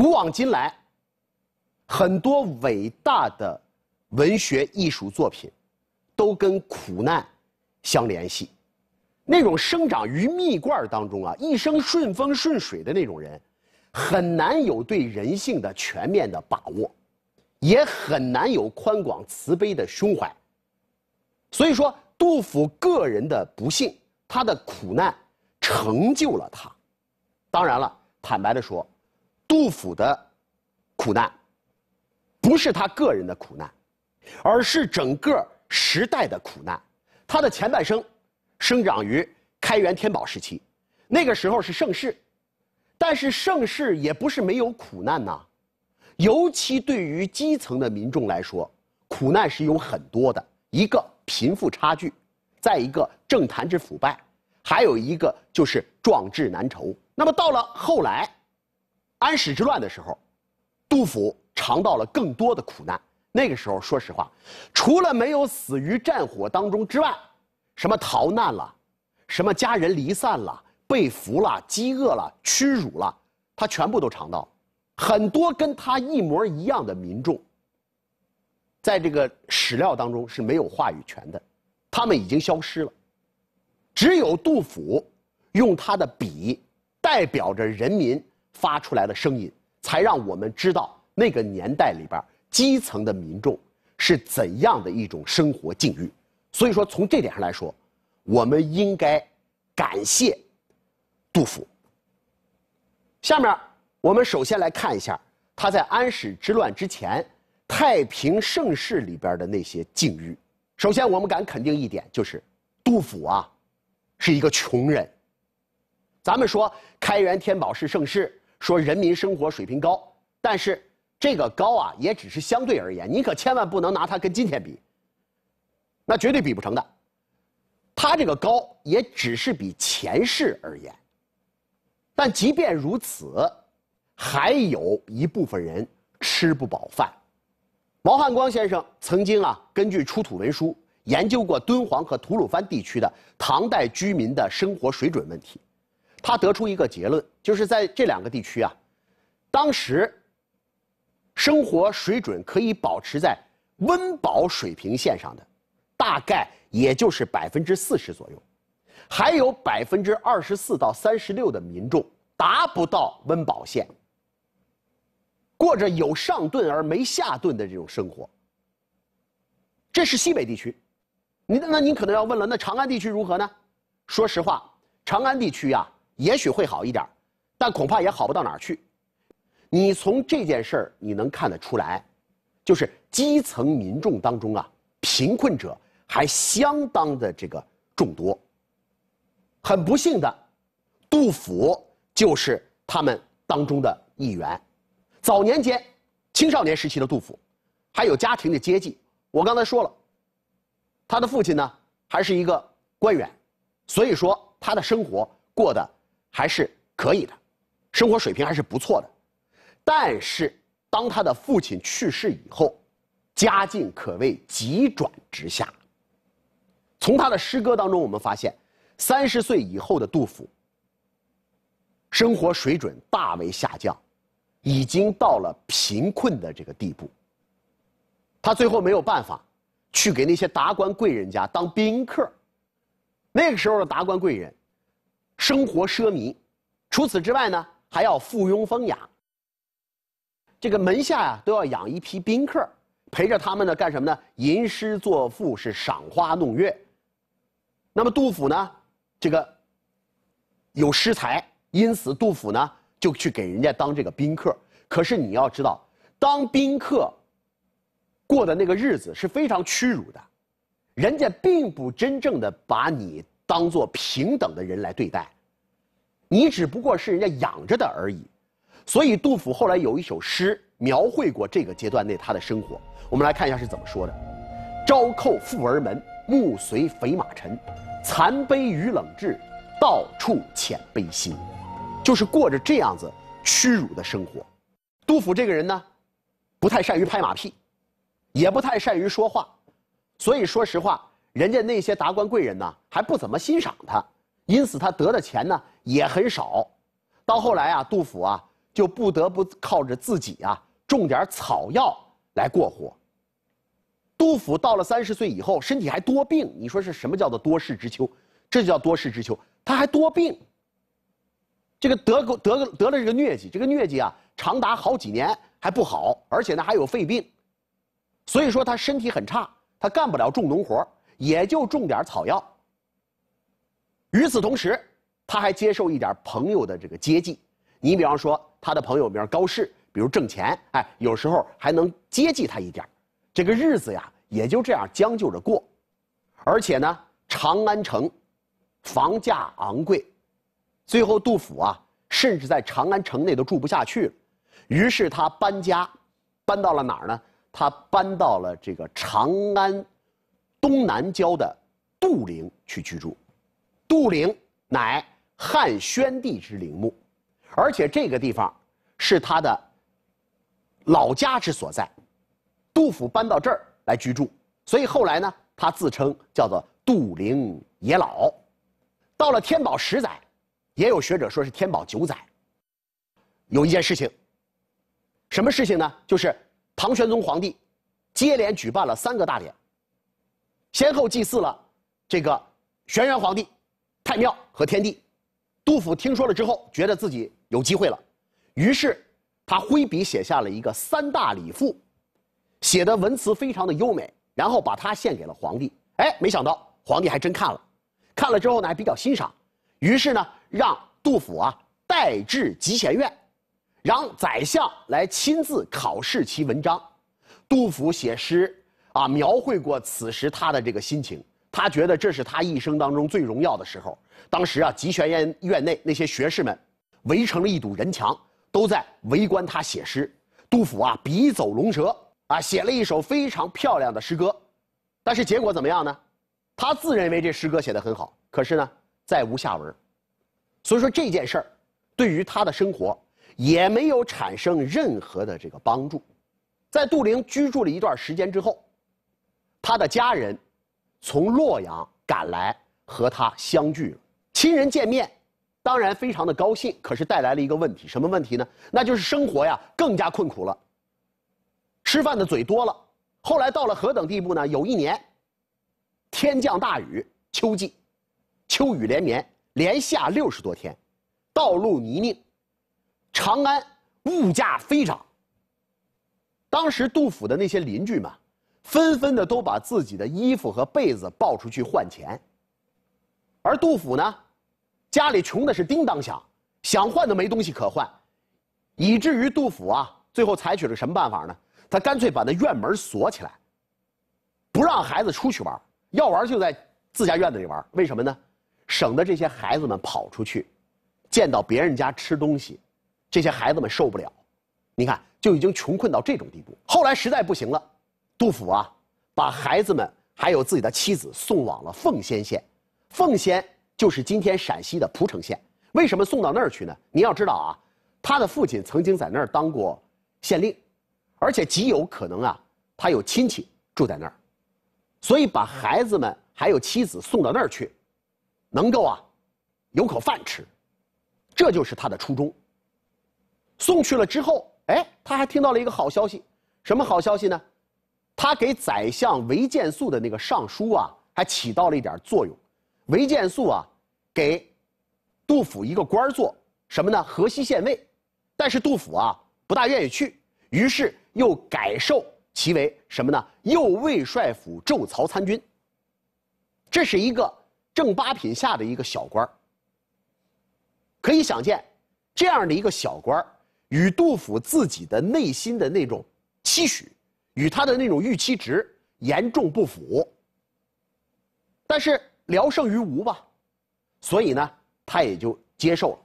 古往今来，很多伟大的文学艺术作品都跟苦难相联系。那种生长于蜜罐当中啊，一生顺风顺水的那种人，很难有对人性的全面的把握，也很难有宽广慈悲的胸怀。所以说，杜甫个人的不幸，他的苦难成就了他。当然了，坦白的说。杜甫的苦难，不是他个人的苦难，而是整个时代的苦难。他的前半生生长于开元天宝时期，那个时候是盛世，但是盛世也不是没有苦难呐。尤其对于基层的民众来说，苦难是有很多的：一个贫富差距，再一个政坛之腐败，还有一个就是壮志难酬。那么到了后来。安史之乱的时候，杜甫尝到了更多的苦难。那个时候，说实话，除了没有死于战火当中之外，什么逃难了，什么家人离散了，被俘了，饥饿了，屈辱了，他全部都尝到。很多跟他一模一样的民众，在这个史料当中是没有话语权的，他们已经消失了。只有杜甫，用他的笔，代表着人民。发出来的声音，才让我们知道那个年代里边基层的民众是怎样的一种生活境遇，所以说从这点上来说，我们应该感谢杜甫。下面我们首先来看一下他在安史之乱之前太平盛世里边的那些境遇。首先我们敢肯定一点，就是杜甫啊，是一个穷人。咱们说开元天宝是盛世。说人民生活水平高，但是这个高啊，也只是相对而言。你可千万不能拿它跟今天比，那绝对比不成的。它这个高也只是比前世而言。但即便如此，还有一部分人吃不饱饭。毛汉光先生曾经啊，根据出土文书研究过敦煌和吐鲁番地区的唐代居民的生活水准问题。他得出一个结论，就是在这两个地区啊，当时生活水准可以保持在温饱水平线上的，大概也就是百分之四十左右，还有百分之二十四到三十六的民众达不到温饱线，过着有上顿而没下顿的这种生活。这是西北地区，你那您可能要问了，那长安地区如何呢？说实话，长安地区呀。也许会好一点但恐怕也好不到哪儿去。你从这件事儿，你能看得出来，就是基层民众当中啊，贫困者还相当的这个众多。很不幸的，杜甫就是他们当中的一员。早年间，青少年时期的杜甫，还有家庭的接济，我刚才说了，他的父亲呢还是一个官员，所以说他的生活过得。还是可以的，生活水平还是不错的。但是当他的父亲去世以后，家境可谓急转直下。从他的诗歌当中，我们发现，三十岁以后的杜甫，生活水准大为下降，已经到了贫困的这个地步。他最后没有办法，去给那些达官贵人家当宾客。那个时候的达官贵人。生活奢靡，除此之外呢，还要附庸风雅。这个门下呀，都要养一批宾客，陪着他们呢干什么呢？吟诗作赋，是赏花弄月。那么杜甫呢，这个有诗才，因此杜甫呢就去给人家当这个宾客。可是你要知道，当宾客过的那个日子是非常屈辱的，人家并不真正的把你。当做平等的人来对待，你只不过是人家养着的而已。所以杜甫后来有一首诗描绘过这个阶段内他的生活，我们来看一下是怎么说的：“朝扣富儿门，暮随肥马尘，残悲与冷炙，到处遣悲心。”就是过着这样子屈辱的生活。杜甫这个人呢，不太善于拍马屁，也不太善于说话，所以说实话。人家那些达官贵人呢，还不怎么欣赏他，因此他得的钱呢也很少。到后来啊，杜甫啊就不得不靠着自己啊种点草药来过活。杜甫到了三十岁以后，身体还多病，你说是什么叫做多事之秋？这就叫多事之秋。他还多病，这个得过得得了这个疟疾，这个疟疾啊长达好几年还不好，而且呢还有肺病，所以说他身体很差，他干不了重农活。也就种点草药。与此同时，他还接受一点朋友的这个接济。你比方说，他的朋友名高适，比如挣钱，哎，有时候还能接济他一点。这个日子呀，也就这样将就着过。而且呢，长安城房价昂贵，最后杜甫啊，甚至在长安城内都住不下去了。于是他搬家，搬到了哪儿呢？他搬到了这个长安。东南郊的杜陵去居住，杜陵乃汉宣帝之陵墓，而且这个地方是他的老家之所在。杜甫搬到这儿来居住，所以后来呢，他自称叫做杜陵野老。到了天宝十载，也有学者说是天宝九载。有一件事情，什么事情呢？就是唐玄宗皇帝接连举办了三个大典。先后祭祀了这个玄元皇帝、太庙和天帝。杜甫听说了之后，觉得自己有机会了，于是他挥笔写下了一个《三大礼赋》，写的文辞非常的优美，然后把它献给了皇帝。哎，没想到皇帝还真看了，看了之后呢，还比较欣赏，于是呢，让杜甫啊代至集贤院，让宰相来亲自考试其文章。杜甫写诗。啊，描绘过此时他的这个心情。他觉得这是他一生当中最荣耀的时候。当时啊，集贤院院内那些学士们围成了一堵人墙，都在围观他写诗。杜甫啊，笔走龙蛇啊，写了一首非常漂亮的诗歌。但是结果怎么样呢？他自认为这诗歌写得很好，可是呢，再无下文。所以说这件事儿，对于他的生活也没有产生任何的这个帮助。在杜陵居住了一段时间之后。他的家人从洛阳赶来和他相聚了，亲人见面，当然非常的高兴。可是带来了一个问题，什么问题呢？那就是生活呀更加困苦了。吃饭的嘴多了，后来到了何等地步呢？有一年，天降大雨，秋季，秋雨连绵，连下六十多天，道路泥泞，长安物价飞涨。当时杜甫的那些邻居们。纷纷的都把自己的衣服和被子抱出去换钱，而杜甫呢，家里穷的是叮当响，想换都没东西可换，以至于杜甫啊，最后采取了什么办法呢？他干脆把那院门锁起来，不让孩子出去玩，要玩就在自家院子里玩。为什么呢？省得这些孩子们跑出去，见到别人家吃东西，这些孩子们受不了。你看，就已经穷困到这种地步。后来实在不行了。杜甫啊，把孩子们还有自己的妻子送往了奉先县，奉先就是今天陕西的蒲城县。为什么送到那儿去呢？你要知道啊，他的父亲曾经在那儿当过县令，而且极有可能啊，他有亲戚住在那儿，所以把孩子们还有妻子送到那儿去，能够啊，有口饭吃，这就是他的初衷。送去了之后，哎，他还听到了一个好消息，什么好消息呢？他给宰相韦见素的那个上书啊，还起到了一点作用。韦见素啊，给杜甫一个官做什么呢？河西县尉。但是杜甫啊，不大愿意去，于是又改授其为什么呢？右卫帅府胄曹参军。这是一个正八品下的一个小官可以想见，这样的一个小官与杜甫自己的内心的那种期许。与他的那种预期值严重不符，但是聊胜于无吧，所以呢，他也就接受了。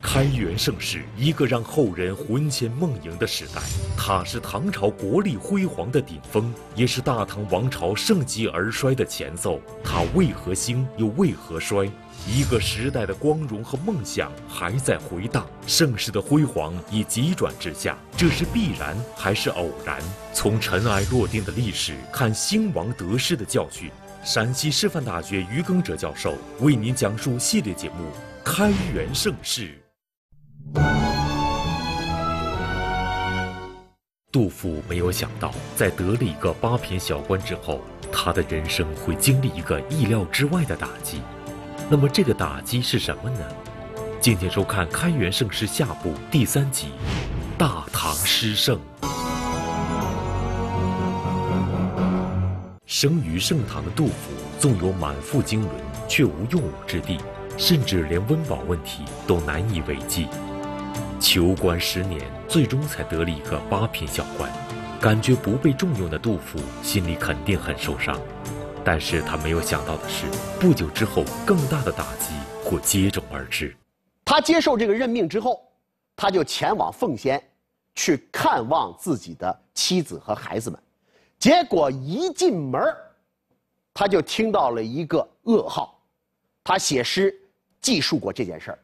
开元盛世，一个让后人魂牵梦萦的时代，它是唐朝国力辉煌的顶峰，也是大唐王朝盛极而衰的前奏。它为何兴，又为何衰？一个时代的光荣和梦想还在回荡，盛世的辉煌已急转直下，这是必然还是偶然？从尘埃落定的历史看兴亡得失的教训。陕西师范大学于耕哲教授为您讲述系列节目《开元盛世》。杜甫没有想到，在得了一个八品小官之后，他的人生会经历一个意料之外的打击。那么这个打击是什么呢？今天收看《开元盛世》下部第三集，《大唐诗圣》。生于盛唐的杜甫，纵有满腹经纶，却无用武之地，甚至连温饱问题都难以为继。求官十年，最终才得了一个八品小官，感觉不被重用的杜甫，心里肯定很受伤。但是他没有想到的是，不久之后更大的打击会接踵而至。他接受这个任命之后，他就前往奉先，去看望自己的妻子和孩子们。结果一进门，他就听到了一个噩耗。他写诗记述过这件事儿：“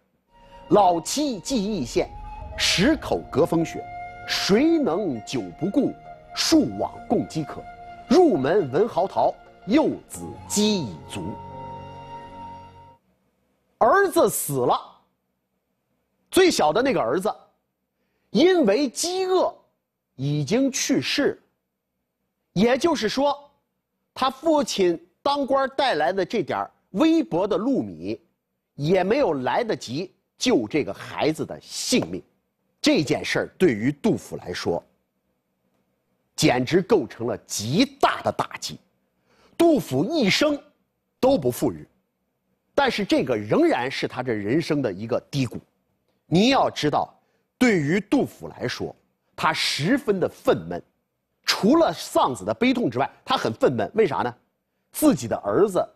老妻寄忆县，十口隔风雪。谁能久不顾，数往共饥渴。入门闻嚎啕。”幼子饥已卒，儿子死了。最小的那个儿子，因为饥饿，已经去世。也就是说，他父亲当官带来的这点微薄的禄米，也没有来得及救这个孩子的性命。这件事儿对于杜甫来说，简直构成了极大的打击。杜甫一生都不富裕，但是这个仍然是他这人生的一个低谷。你要知道，对于杜甫来说，他十分的愤懑。除了丧子的悲痛之外，他很愤懑。为啥呢？自己的儿子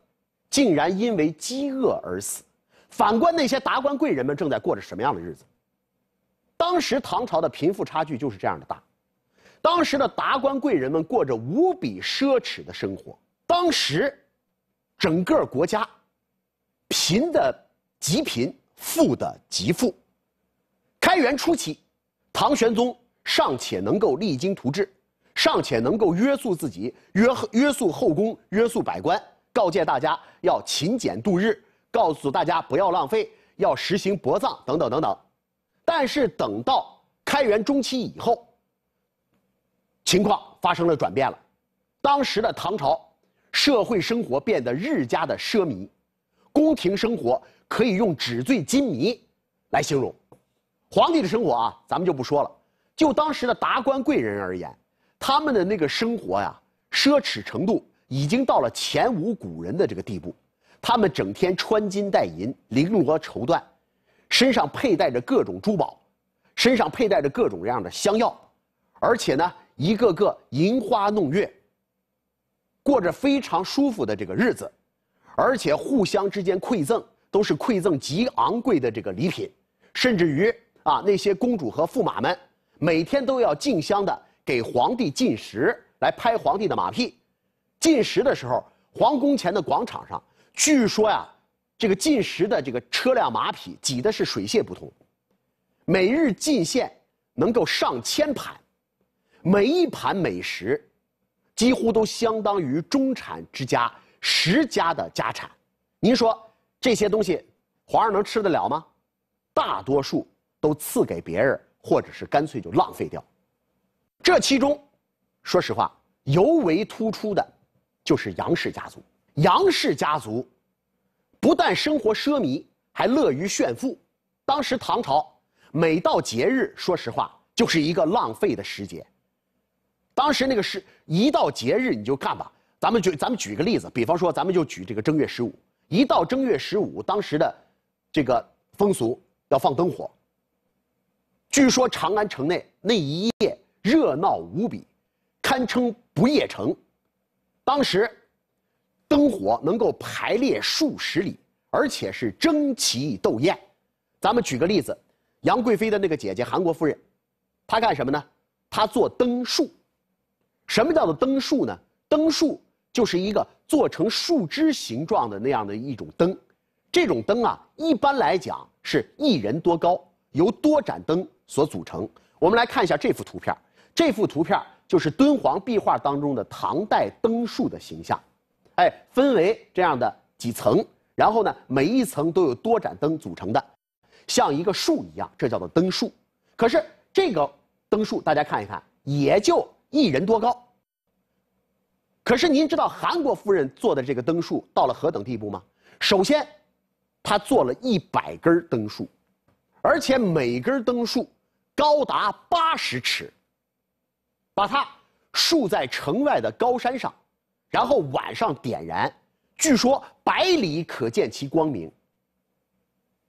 竟然因为饥饿而死。反观那些达官贵人们正在过着什么样的日子？当时唐朝的贫富差距就是这样的大。当时的达官贵人们过着无比奢侈的生活。当时，整个国家，贫的极贫，富的极富。开元初期，唐玄宗尚且能够励精图治，尚且能够约束自己，约约束后宫，约束百官，告诫大家要勤俭度日，告诉大家不要浪费，要实行薄葬等等等等。但是等到开元中期以后，情况发生了转变了，当时的唐朝。社会生活变得日加的奢靡，宫廷生活可以用纸醉金迷来形容。皇帝的生活啊，咱们就不说了。就当时的达官贵人而言，他们的那个生活呀，奢侈程度已经到了前无古人的这个地步。他们整天穿金戴银，绫罗绸缎，身上佩戴着各种珠宝，身上佩戴着各种各样的香药，而且呢，一个个银花弄月。过着非常舒服的这个日子，而且互相之间馈赠都是馈赠极昂贵的这个礼品，甚至于啊那些公主和驸马们每天都要进香的给皇帝进食来拍皇帝的马屁，进食的时候皇宫前的广场上据说呀这个进食的这个车辆马匹挤的是水泄不通，每日进献能够上千盘，每一盘美食。几乎都相当于中产之家十家的家产，您说这些东西皇上能吃得了吗？大多数都赐给别人，或者是干脆就浪费掉。这其中，说实话，尤为突出的，就是杨氏家族。杨氏家族不但生活奢靡，还乐于炫富。当时唐朝每到节日，说实话，就是一个浪费的时节。当时那个是一到节日你就干吧，咱们举咱们举个例子，比方说咱们就举这个正月十五，一到正月十五，当时的这个风俗要放灯火。据说长安城内那一夜热闹无比，堪称不夜城。当时灯火能够排列数十里，而且是争奇斗艳。咱们举个例子，杨贵妃的那个姐姐韩国夫人，她干什么呢？她做灯树。什么叫做灯树呢？灯树就是一个做成树枝形状的那样的一种灯，这种灯啊，一般来讲是一人多高，由多盏灯所组成。我们来看一下这幅图片，这幅图片就是敦煌壁画当中的唐代灯树的形象，哎，分为这样的几层，然后呢，每一层都有多盏灯组成的，像一个树一样，这叫做灯树。可是这个灯树，大家看一看，也就。一人多高。可是您知道韩国夫人做的这个灯树到了何等地步吗？首先，她做了一百根灯树，而且每根灯树高达八十尺。把它竖在城外的高山上，然后晚上点燃。据说百里可见其光明。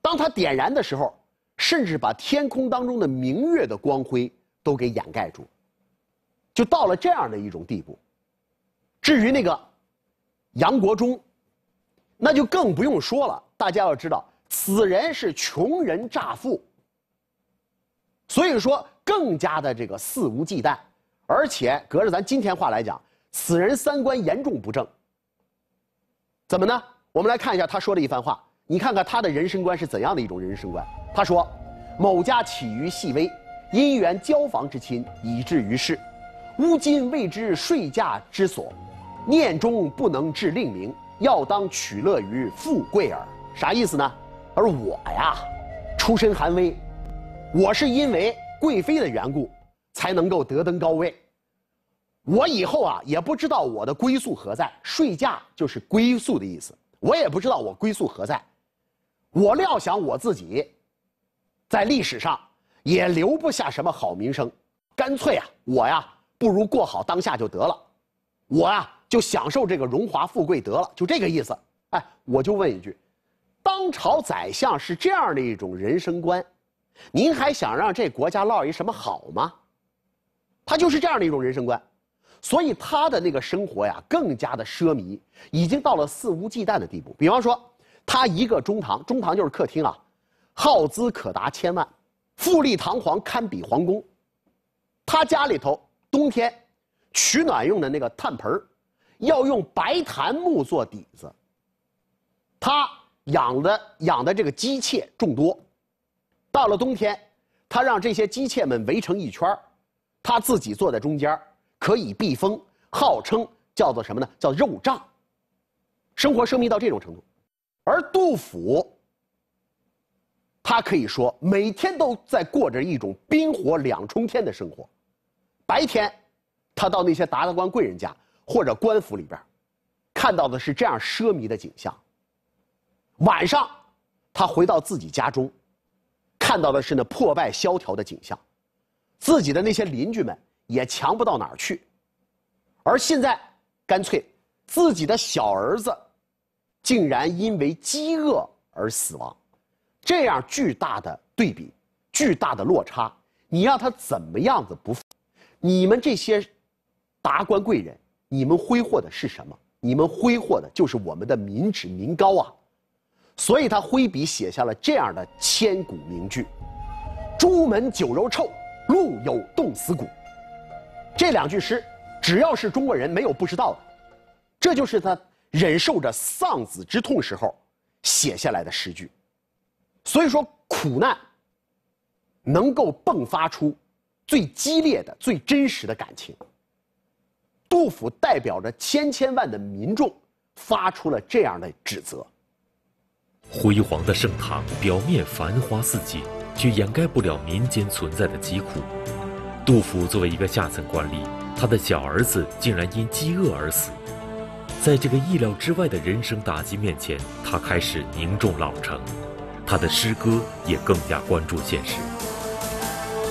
当他点燃的时候，甚至把天空当中的明月的光辉都给掩盖住。就到了这样的一种地步。至于那个杨国忠，那就更不用说了。大家要知道，此人是穷人乍富，所以说更加的这个肆无忌惮。而且隔着咱今天话来讲，此人三观严重不正。怎么呢？我们来看一下他说的一番话。你看看他的人生观是怎样的一种人生观？他说：“某家起于细微，因缘交房之亲，以至于世。”乌金未知税驾之所，念中不能致令名，要当取乐于富贵耳。啥意思呢？而我呀，出身寒微，我是因为贵妃的缘故，才能够得登高位。我以后啊，也不知道我的归宿何在。睡驾就是归宿的意思，我也不知道我归宿何在。我料想我自己，在历史上也留不下什么好名声，干脆啊，我呀。不如过好当下就得了，我啊，就享受这个荣华富贵得了，就这个意思。哎，我就问一句，当朝宰相是这样的一种人生观，您还想让这国家落一什么好吗？他就是这样的一种人生观，所以他的那个生活呀更加的奢靡，已经到了肆无忌惮的地步。比方说，他一个中堂，中堂就是客厅啊，耗资可达千万，富丽堂皇，堪比皇宫。他家里头。冬天，取暖用的那个炭盆要用白檀木做底子。他养的养的这个鸡妾众多，到了冬天，他让这些鸡妾们围成一圈他自己坐在中间，可以避风，号称叫做什么呢？叫肉帐，生活奢靡到这种程度。而杜甫，他可以说每天都在过着一种冰火两重天的生活。白天，他到那些达官贵人家或者官府里边，看到的是这样奢靡的景象。晚上，他回到自己家中，看到的是那破败萧条的景象。自己的那些邻居们也强不到哪儿去，而现在，干脆，自己的小儿子，竟然因为饥饿而死亡。这样巨大的对比，巨大的落差，你让他怎么样子不？你们这些达官贵人，你们挥霍的是什么？你们挥霍的就是我们的民脂民膏啊！所以他挥笔写下了这样的千古名句：“朱门酒肉臭，路有冻死骨。”这两句诗，只要是中国人，没有不知道的。这就是他忍受着丧子之痛时候写下来的诗句。所以说，苦难能够迸发出。最激烈的、最真实的感情。杜甫代表着千千万的民众，发出了这样的指责。辉煌的盛唐表面繁花似锦，却掩盖不了民间存在的疾苦。杜甫作为一个下层官吏，他的小儿子竟然因饥饿而死。在这个意料之外的人生打击面前，他开始凝重老成，他的诗歌也更加关注现实。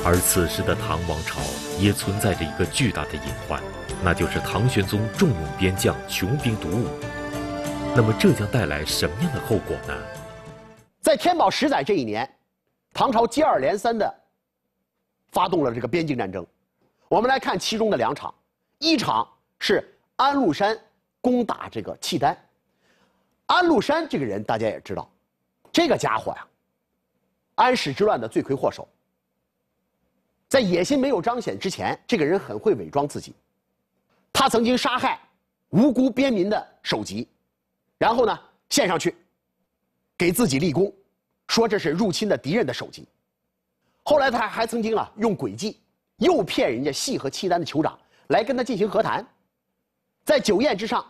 而此时的唐王朝也存在着一个巨大的隐患，那就是唐玄宗重用边将，穷兵黩武。那么这将带来什么样的后果呢？在天宝十载这一年，唐朝接二连三的发动了这个边境战争。我们来看其中的两场，一场是安禄山攻打这个契丹。安禄山这个人大家也知道，这个家伙呀，安史之乱的罪魁祸首。在野心没有彰显之前，这个人很会伪装自己。他曾经杀害无辜边民的首级，然后呢献上去，给自己立功，说这是入侵的敌人的首级。后来他还曾经啊用诡计，诱骗人家系和契丹的酋长来跟他进行和谈，在酒宴之上，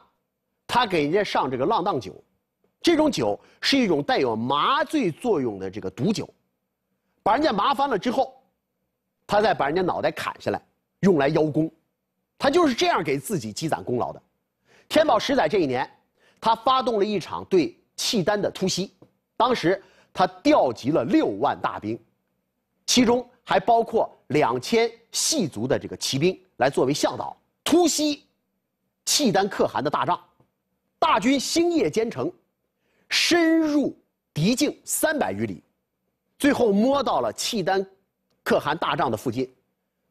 他给人家上这个浪荡酒，这种酒是一种带有麻醉作用的这个毒酒，把人家麻翻了之后。他再把人家脑袋砍下来，用来邀功，他就是这样给自己积攒功劳的。天宝十载这一年，他发动了一场对契丹的突袭，当时他调集了六万大兵，其中还包括两千细族的这个骑兵来作为向导，突袭契丹可汗的大帐。大军星夜兼程，深入敌境三百余里，最后摸到了契丹。可汗大帐的附近，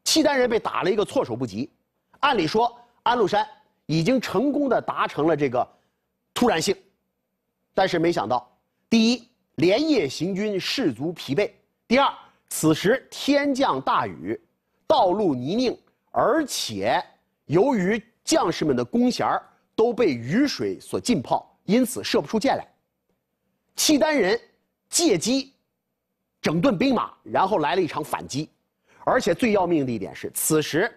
契丹人被打了一个措手不及。按理说，安禄山已经成功的达成了这个突然性，但是没想到，第一，连夜行军士卒疲惫；第二，此时天降大雨，道路泥泞，而且由于将士们的弓弦都被雨水所浸泡，因此射不出箭来。契丹人借机。整顿兵马，然后来了一场反击，而且最要命的一点是，此时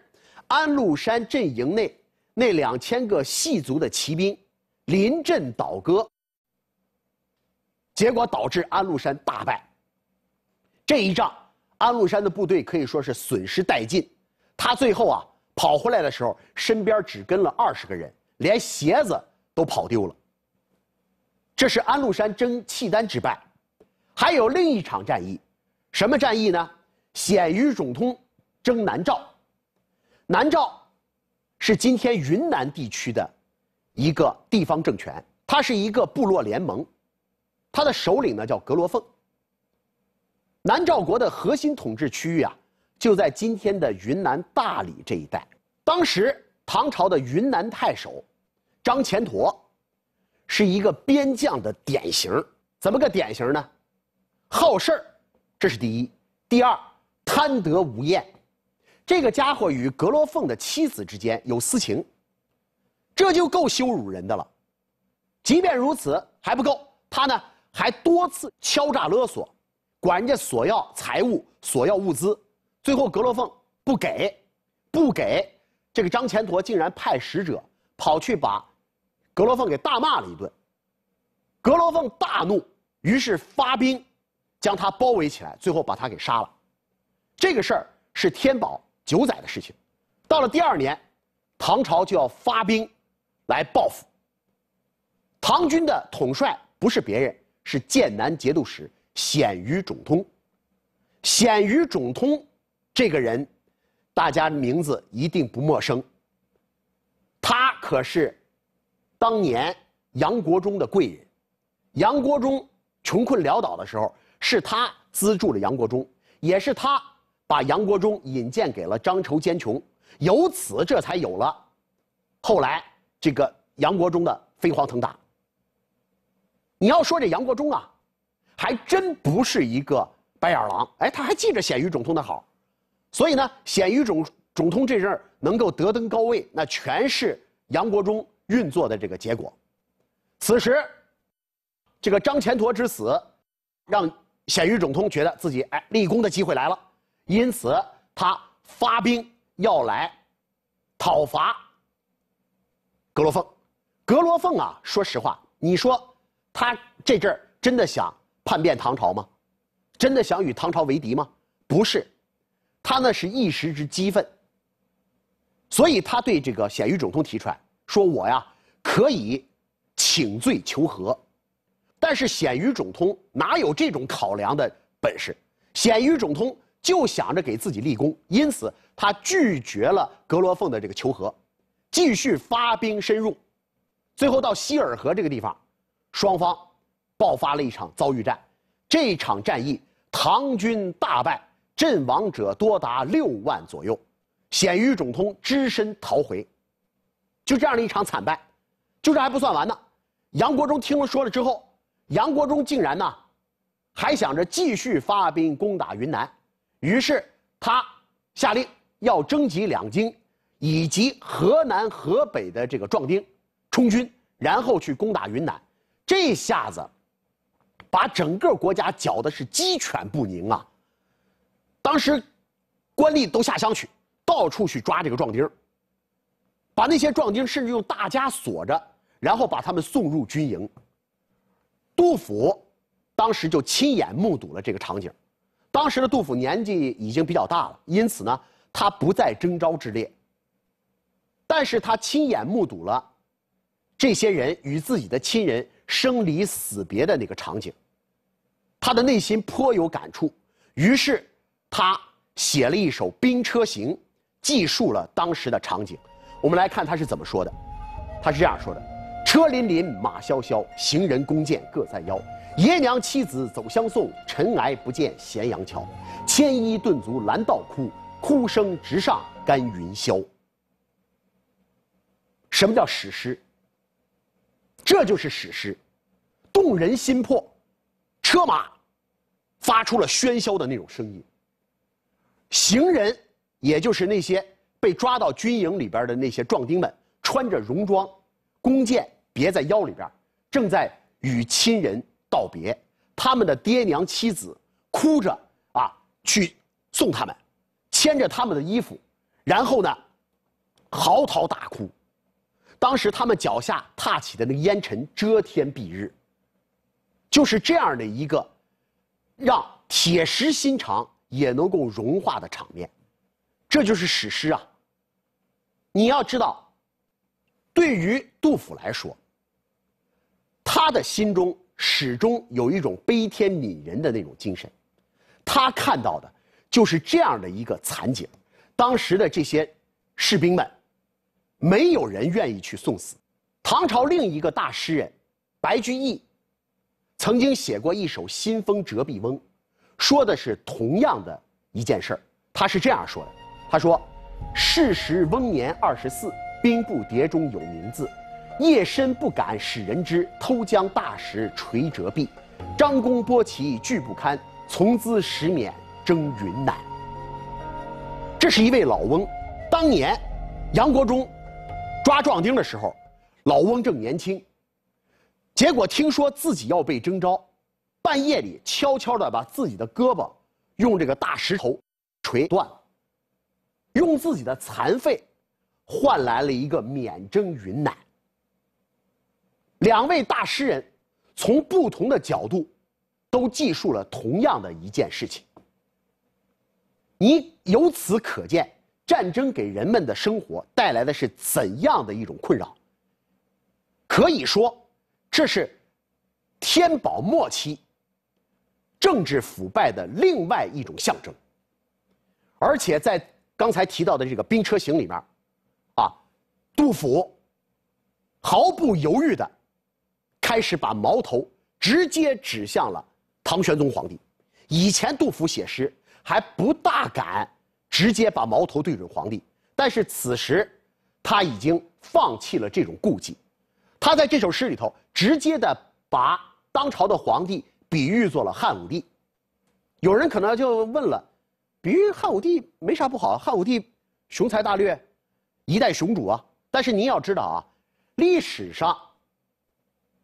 安禄山阵营内那两千个细族的骑兵临阵倒戈，结果导致安禄山大败。这一仗，安禄山的部队可以说是损失殆尽，他最后啊跑回来的时候，身边只跟了二十个人，连鞋子都跑丢了。这是安禄山争契丹之败。还有另一场战役，什么战役呢？鲜于总通征南诏。南诏是今天云南地区的一个地方政权，它是一个部落联盟，它的首领呢叫格罗凤。南诏国的核心统治区域啊，就在今天的云南大理这一带。当时唐朝的云南太守张虔陀，是一个边将的典型怎么个典型呢？好事儿，这是第一。第二，贪得无厌。这个家伙与格罗凤的妻子之间有私情，这就够羞辱人的了。即便如此还不够，他呢还多次敲诈勒索，管人家索要财物、索要物资。最后，格罗凤不给，不给，这个张前陀竟然派使者跑去把格罗凤给大骂了一顿。格罗凤大怒，于是发兵。将他包围起来，最后把他给杀了。这个事儿是天宝九载的事情。到了第二年，唐朝就要发兵来报复。唐军的统帅不是别人，是剑南节度使鲜于仲通。鲜于仲通这个人，大家名字一定不陌生。他可是当年杨国忠的贵人。杨国忠穷困潦倒的时候。是他资助了杨国忠，也是他把杨国忠引荐给了张仇兼琼，由此这才有了后来这个杨国忠的飞黄腾达。你要说这杨国忠啊，还真不是一个白眼狼，哎，他还记着鲜于总通的好，所以呢，鲜于总总通这阵儿能够得登高位，那全是杨国忠运作的这个结果。此时，这个张前陀之死，让鲜于总通觉得自己哎立功的机会来了，因此他发兵要来讨伐格罗凤。格罗凤啊，说实话，你说他这阵儿真的想叛变唐朝吗？真的想与唐朝为敌吗？不是，他那是一时之激愤。所以他对这个鲜于总通提出来说：“我呀，可以请罪求和。”但是鲜于总通哪有这种考量的本事？鲜于总通就想着给自己立功，因此他拒绝了格罗奉的这个求和，继续发兵深入，最后到西尔河这个地方，双方爆发了一场遭遇战。这场战役，唐军大败，阵亡者多达六万左右，鲜于总通只身逃回。就这样的一场惨败，就这还不算完呢。杨国忠听了说了之后。杨国忠竟然呢，还想着继续发兵攻打云南，于是他下令要征集两京以及河南、河北的这个壮丁充军，然后去攻打云南。这下子，把整个国家搅的是鸡犬不宁啊！当时，官吏都下乡去，到处去抓这个壮丁把那些壮丁甚至用大枷锁着，然后把他们送入军营。杜甫，当时就亲眼目睹了这个场景。当时的杜甫年纪已经比较大了，因此呢，他不在征召之列。但是他亲眼目睹了，这些人与自己的亲人生离死别的那个场景，他的内心颇有感触。于是，他写了一首《兵车行》，记述了当时的场景。我们来看他是怎么说的，他是这样说的。车辚辚，马萧萧，行人弓箭各在腰。爷娘妻子走相送，尘埃不见咸阳桥。牵衣顿足拦道哭，哭声直上干云霄。什么叫史诗？这就是史诗，动人心魄。车马发出了喧嚣的那种声音。行人，也就是那些被抓到军营里边的那些壮丁们，穿着戎装，弓箭。爷在腰里边，正在与亲人道别，他们的爹娘妻子哭着啊去送他们，牵着他们的衣服，然后呢，嚎啕大哭。当时他们脚下踏起的那个烟尘遮天蔽日，就是这样的一个让铁石心肠也能够融化的场面，这就是史诗啊！你要知道，对于杜甫来说。他的心中始终有一种悲天悯人的那种精神，他看到的，就是这样的一个惨景。当时的这些士兵们，没有人愿意去送死。唐朝另一个大诗人，白居易，曾经写过一首《新风折臂翁》，说的是同样的一件事儿。他是这样说的：“他说，是时翁年二十四，兵部牒中有名字。”夜深不敢使人知，偷将大石锤折壁。张弓拨起拒不堪，从兹十免征云南。这是一位老翁，当年杨国忠抓壮丁的时候，老翁正年轻。结果听说自己要被征召，半夜里悄悄地把自己的胳膊用这个大石头锤断了，用自己的残废换来了一个免征云南。两位大诗人从不同的角度都记述了同样的一件事情。你由此可见，战争给人们的生活带来的是怎样的一种困扰。可以说，这是天宝末期政治腐败的另外一种象征。而且在刚才提到的这个《兵车行》里面，啊，杜甫毫不犹豫的。开始把矛头直接指向了唐玄宗皇帝。以前杜甫写诗还不大敢直接把矛头对准皇帝，但是此时他已经放弃了这种顾忌。他在这首诗里头直接的把当朝的皇帝比喻做了汉武帝。有人可能就问了：比喻汉武帝没啥不好，汉武帝雄才大略，一代雄主啊。但是您要知道啊，历史上。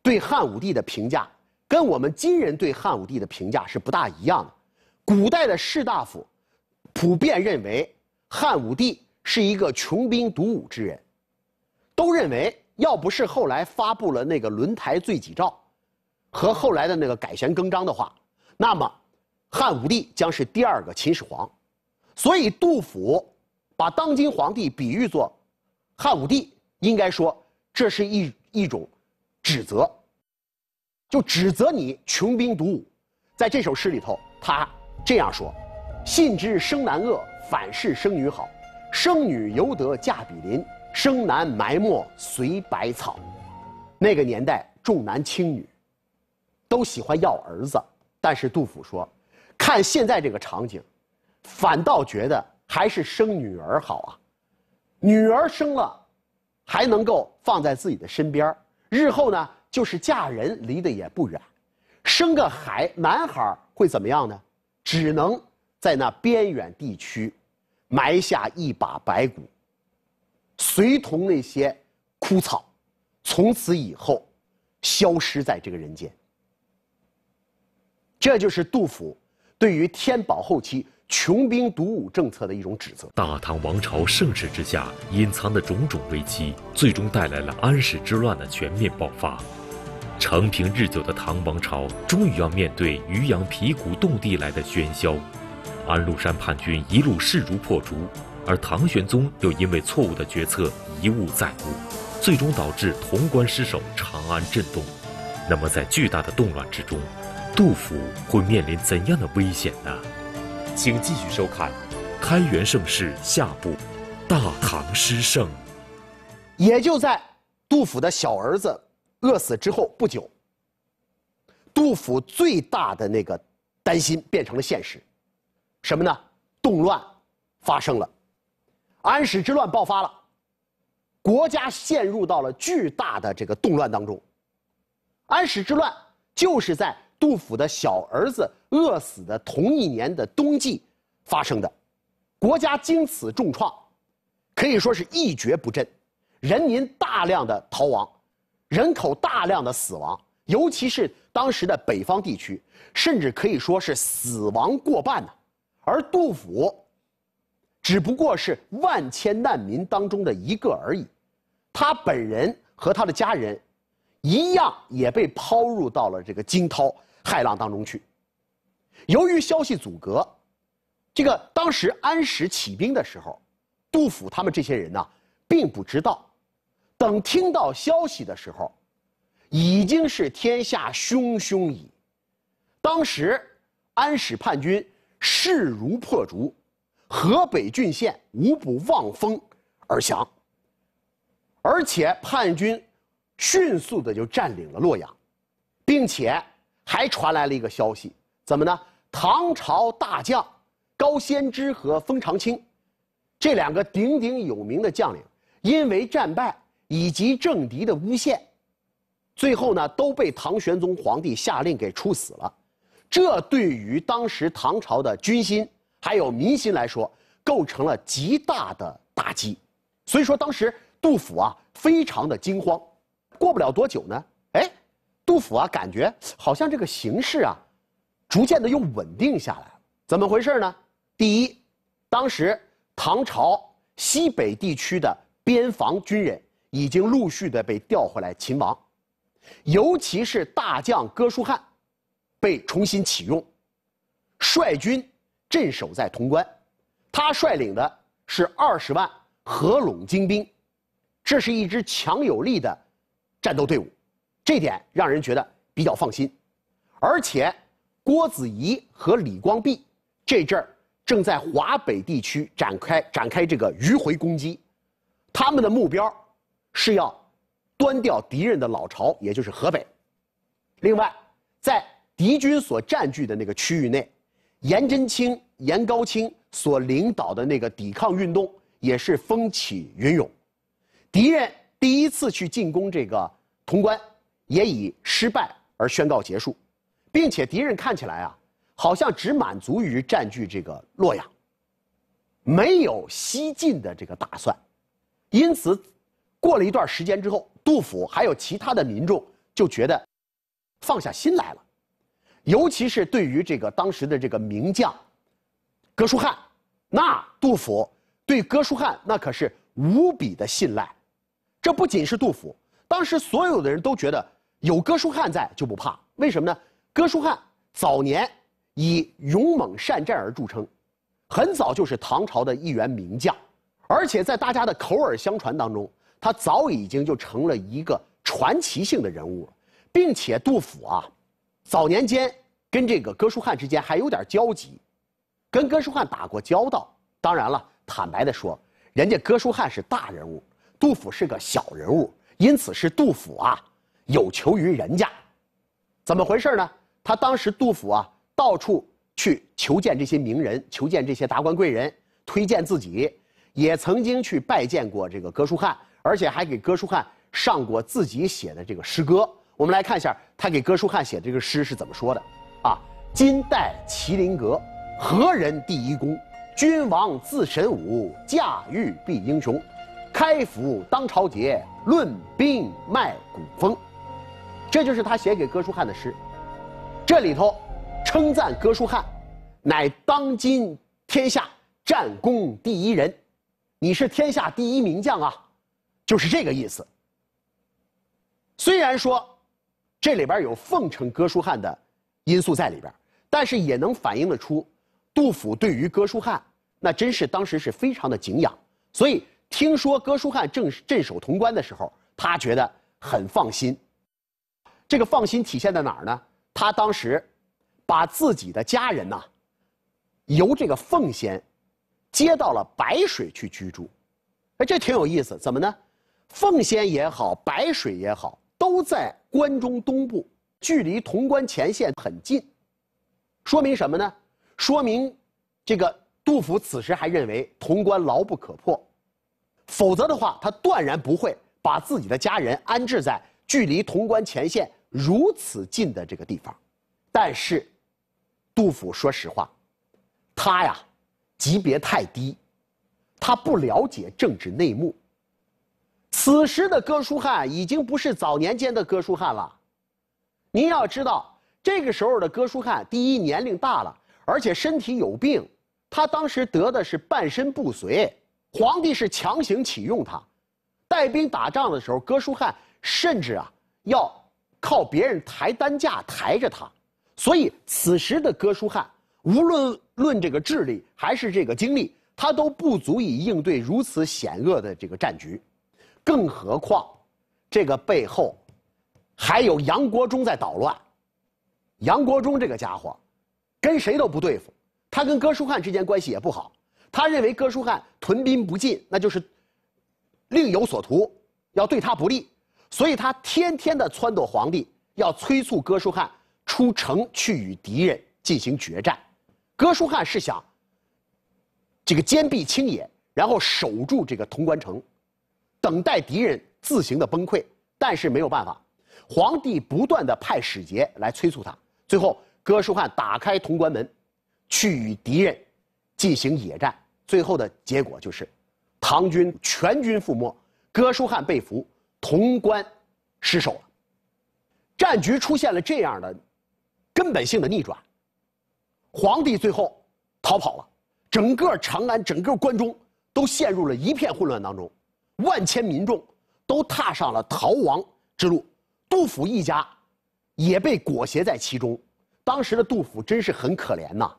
对汉武帝的评价跟我们今人对汉武帝的评价是不大一样的。古代的士大夫普遍认为汉武帝是一个穷兵黩武之人，都认为要不是后来发布了那个轮台罪己诏和后来的那个改弦更张的话，那么汉武帝将是第二个秦始皇。所以杜甫把当今皇帝比喻作汉武帝，应该说这是一一种。指责，就指责你穷兵黩武。在这首诗里头，他这样说：“信之生男恶，反是生女好。生女犹得嫁比邻，生男埋没随百草。”那个年代重男轻女，都喜欢要儿子。但是杜甫说：“看现在这个场景，反倒觉得还是生女儿好啊！女儿生了，还能够放在自己的身边儿。”日后呢，就是嫁人离得也不远，生个孩男孩会怎么样呢？只能在那边远地区埋下一把白骨，随同那些枯草，从此以后消失在这个人间。这就是杜甫对于天宝后期。穷兵黩武政策的一种指责。大唐王朝盛世之下隐藏的种种危机，最终带来了安史之乱的全面爆发。承平日久的唐王朝终于要面对渔阳皮鼓动地来的喧嚣。安禄山叛军一路势如破竹，而唐玄宗又因为错误的决策一误再误，最终导致潼关失守，长安震动。那么，在巨大的动乱之中，杜甫会面临怎样的危险呢？请继续收看《开元盛世》下部，《大唐诗圣》。也就在杜甫的小儿子饿死之后不久，杜甫最大的那个担心变成了现实，什么呢？动乱发生了，安史之乱爆发了，国家陷入到了巨大的这个动乱当中。安史之乱就是在。杜甫的小儿子饿死的同一年的冬季，发生的，国家经此重创，可以说是一蹶不振，人民大量的逃亡，人口大量的死亡，尤其是当时的北方地区，甚至可以说是死亡过半呢。而杜甫，只不过是万千难民当中的一个而已，他本人和他的家人，一样也被抛入到了这个惊涛。骇浪当中去。由于消息阻隔，这个当时安史起兵的时候，杜甫他们这些人呢，并不知道。等听到消息的时候，已经是天下汹汹矣。当时安史叛军势如破竹，河北郡县无不望风而降。而且叛军迅速的就占领了洛阳，并且。还传来了一个消息，怎么呢？唐朝大将高仙芝和封长清这两个鼎鼎有名的将领，因为战败以及政敌的诬陷，最后呢都被唐玄宗皇帝下令给处死了。这对于当时唐朝的军心还有民心来说，构成了极大的打击。所以说，当时杜甫啊，非常的惊慌。过不了多久呢。杜甫啊，感觉好像这个形势啊，逐渐的又稳定下来了。怎么回事呢？第一，当时唐朝西北地区的边防军人已经陆续的被调回来勤王，尤其是大将哥舒翰被重新启用，率军镇守在潼关。他率领的是二十万合拢精兵，这是一支强有力的战斗队伍。这点让人觉得比较放心，而且，郭子仪和李光弼这阵儿正在华北地区展开展开这个迂回攻击，他们的目标是要端掉敌人的老巢，也就是河北。另外，在敌军所占据的那个区域内，颜真卿、颜高卿所领导的那个抵抗运动也是风起云涌。敌人第一次去进攻这个潼关。也以失败而宣告结束，并且敌人看起来啊，好像只满足于占据这个洛阳，没有西进的这个打算。因此，过了一段时间之后，杜甫还有其他的民众就觉得放下心来了。尤其是对于这个当时的这个名将，哥舒翰，那杜甫对哥舒翰那可是无比的信赖。这不仅是杜甫，当时所有的人都觉得。有哥舒翰在就不怕，为什么呢？哥舒翰早年以勇猛善战而著称，很早就是唐朝的一员名将，而且在大家的口耳相传当中，他早已经就成了一个传奇性的人物了。并且杜甫啊，早年间跟这个哥舒翰之间还有点交集，跟哥舒翰打过交道。当然了，坦白的说，人家哥舒翰是大人物，杜甫是个小人物，因此是杜甫啊。有求于人家，怎么回事呢？他当时杜甫啊，到处去求见这些名人，求见这些达官贵人，推荐自己，也曾经去拜见过这个哥舒翰，而且还给哥舒翰上过自己写的这个诗歌。我们来看一下他给哥舒翰写的这个诗是怎么说的，啊，金代麒麟阁，何人第一功？君王自神武，驾驭必英雄，开府当朝杰，论兵卖古风。这就是他写给哥舒翰的诗，这里头称赞哥舒翰，乃当今天下战功第一人，你是天下第一名将啊，就是这个意思。虽然说这里边有奉承哥舒翰的因素在里边，但是也能反映得出，杜甫对于哥舒翰那真是当时是非常的敬仰，所以听说哥舒翰正镇守潼关的时候，他觉得很放心。这个放心体现在哪儿呢？他当时把自己的家人呐，由这个奉先，接到了白水去居住。哎，这挺有意思，怎么呢？奉先也好，白水也好，都在关中东部，距离潼关前线很近。说明什么呢？说明这个杜甫此时还认为潼关牢不可破，否则的话，他断然不会把自己的家人安置在距离潼关前线。如此近的这个地方，但是，杜甫说实话，他呀，级别太低，他不了解政治内幕。此时的哥舒翰已经不是早年间的哥舒翰了。您要知道，这个时候的哥舒翰，第一年龄大了，而且身体有病，他当时得的是半身不遂。皇帝是强行启用他，带兵打仗的时候，哥舒翰甚至啊要。靠别人抬担架抬着他，所以此时的哥舒翰无论论这个智力还是这个精力，他都不足以应对如此险恶的这个战局，更何况这个背后还有杨国忠在捣乱。杨国忠这个家伙跟谁都不对付，他跟哥舒翰之间关系也不好，他认为哥舒翰屯兵不进，那就是另有所图，要对他不利。所以他天天的撺掇皇帝，要催促哥舒翰出城去与敌人进行决战。哥舒翰是想这个坚壁清野，然后守住这个潼关城，等待敌人自行的崩溃。但是没有办法，皇帝不断的派使节来催促他。最后，哥舒翰打开潼关门，去与敌人进行野战。最后的结果就是，唐军全军覆没，哥舒翰被俘。潼关失守了，战局出现了这样的根本性的逆转。皇帝最后逃跑了，整个长安、整个关中都陷入了一片混乱当中，万千民众都踏上了逃亡之路。杜甫一家也被裹挟在其中，当时的杜甫真是很可怜呐！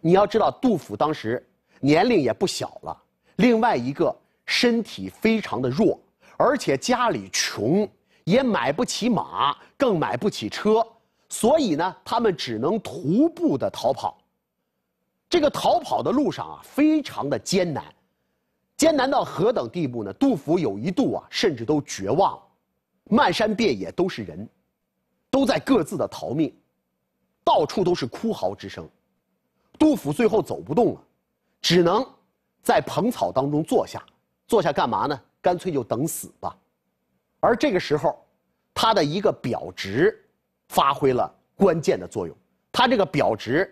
你要知道，杜甫当时年龄也不小了，另外一个身体非常的弱。而且家里穷，也买不起马，更买不起车，所以呢，他们只能徒步的逃跑。这个逃跑的路上啊，非常的艰难，艰难到何等地步呢？杜甫有一度啊，甚至都绝望。漫山遍野都是人，都在各自的逃命，到处都是哭嚎之声。杜甫最后走不动了，只能在蓬草当中坐下，坐下干嘛呢？干脆就等死吧，而这个时候，他的一个表侄发挥了关键的作用。他这个表侄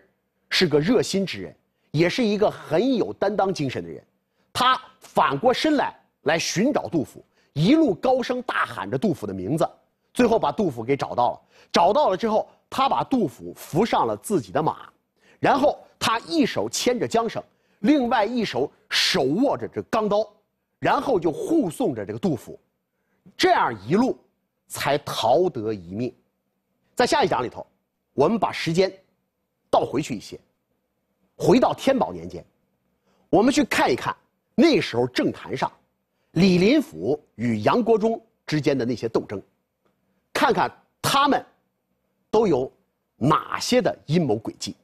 是个热心之人，也是一个很有担当精神的人。他反过身来，来寻找杜甫，一路高声大喊着杜甫的名字，最后把杜甫给找到了。找到了之后，他把杜甫扶上了自己的马，然后他一手牵着缰绳，另外一手手握着这钢刀。然后就护送着这个杜甫，这样一路才逃得一命。在下一讲里头，我们把时间倒回去一些，回到天宝年间，我们去看一看那时候政坛上李林甫与杨国忠之间的那些斗争，看看他们都有哪些的阴谋诡计。